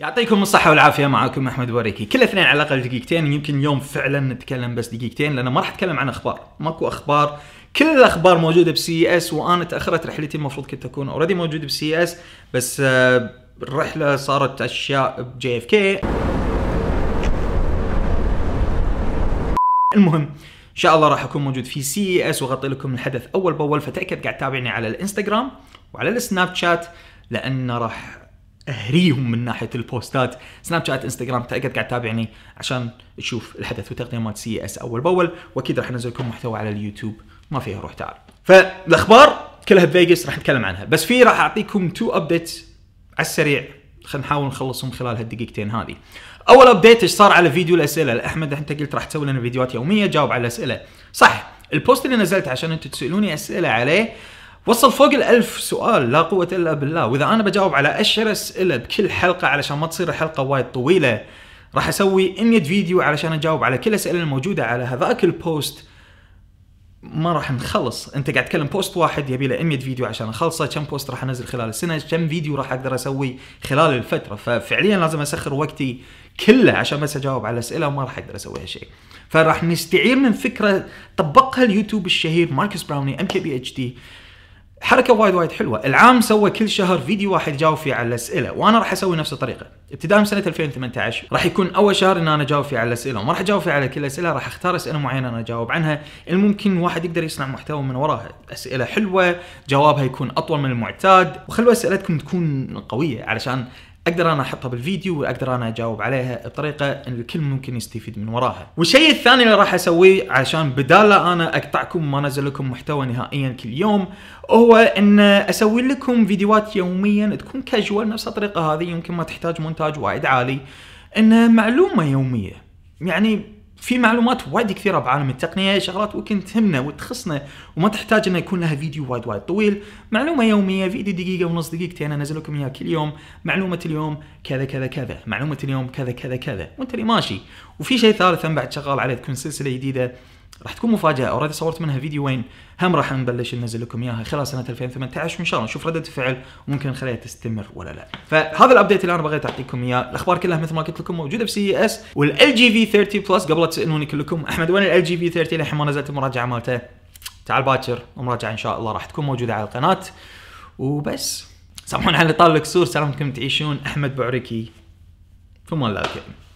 يعطيكم الصحة والعافية معاكم أحمد بوريكي كل اثنين على الأقل دقيقتين يمكن اليوم فعلا نتكلم بس دقيقتين لأن ما راح أتكلم عن أخبار ماكو أخبار كل الأخبار موجودة بسي اس وأنا تأخرت رحلتي المفروض كنت أكون أوريدي موجود بسي اس بس آه، الرحلة صارت أشياء بجي اف كي المهم ان شاء الله راح اكون موجود في سي اس واغطي لكم الحدث اول باول فتاكد قاعد تتابعني على الانستغرام وعلى السناب شات لان راح اهريهم من ناحيه البوستات سناب شات انستغرام تاكد قاعد تتابعني عشان تشوف الحدث مال سي اس اول باول واكيد راح انزل لكم محتوى على اليوتيوب ما فيها روح تعال فالاخبار كلها بفيجاس راح نتكلم عنها بس في راح اعطيكم تو ابديتس على السريع خلينا نحاول نخلصهم خلال هالدقيقتين هذه اول ابديت ايش صار على فيديو الاسئله احمد انت قلت راح تسوي لنا فيديوهات يوميه جاوب على الاسئله صح البوست اللي نزلته عشان انتم تسالوني اسئله عليه وصل فوق الألف سؤال لا قوة إلا بالله وإذا أنا بجاوب على أشهر أسئلة بكل حلقة علشان ما تصير الحلقة وايد طويلة راح أسوي 100 فيديو علشان أجاوب على كل الأسئلة الموجودة على هذاك البوست ما راح نخلص انت قاعد تتكلم بوست واحد يبي له 100 فيديو عشان اخلصه كم بوست راح انزل خلال السنه كم فيديو راح اقدر اسوي خلال الفتره ففعليا لازم اسخر وقتي كله عشان بس اجاوب على الاسئله وما راح اقدر اسوي هالشيء فراح نستعير من فكره طبقها اليوتيوب الشهير ماركس براوني ام كي بي اتش دي حركه وايد وايد حلوه العام سوى كل شهر فيديو واحد جاوب فيه على الاسئله وانا راح اسوي نفس الطريقه ابتداء من سنه 2018 راح يكون اول شهر ان انا اجاوب فيه على الاسئله وما راح اجاوب فيه على كل الاسئله راح اختار اسئله معينه انا اجاوب عنها الممكن واحد يقدر يصنع محتوى من وراها اسئله حلوه جوابها يكون اطول من المعتاد وخلوا اسئلتكم تكون قويه علشان اقدر انا احطها بالفيديو واقدر انا اجاوب عليها بطريقه ان الكل ممكن يستفيد من وراها والشيء الثاني اللي راح اسويه عشان بدال انا اقطعكم ما انزل لكم محتوى نهائيا كل يوم هو ان اسوي لكم فيديوهات يوميا تكون كاجوال نفس الطريقه هذه يمكن ما تحتاج مونتاج وايد عالي انها معلومه يوميه يعني في معلومات وايد كثيره بعالم التقنيه شغلات ممكن تهمنا وتخصنا وما تحتاج انه يكون لها فيديو وايد وايد طويل معلومه يوميه فيديو دقيقه ونص دقيقتين انزل لكم اياها كل يوم معلومه اليوم كذا كذا كذا معلومه اليوم كذا كذا كذا وانت اللي ماشي وفي شيء ثالث بعد شغال عليه تكون سلسله جديده راح تكون مفاجاه اوريدي صورت منها فيديوين هم راح نبلش ننزل لكم اياها خلال سنه 2018 وان شاء الله نشوف رده فعل وممكن نخليها تستمر ولا لا فهذا الابديت اللي انا بغيت اعطيكم اياه الاخبار كلها مثل ما قلت لكم موجوده بسي اس والال جي في 30 e بلس قبل تسالوني كلكم احمد وين الال جي في 30 الحين ما نزلت المراجعه مالته تعال باكر المراجعه ان شاء الله راح تكون موجوده على القناه وبس سامحونا على طال الكسور سلامتكم تعيشون احمد بعريكي في امان الله الكريم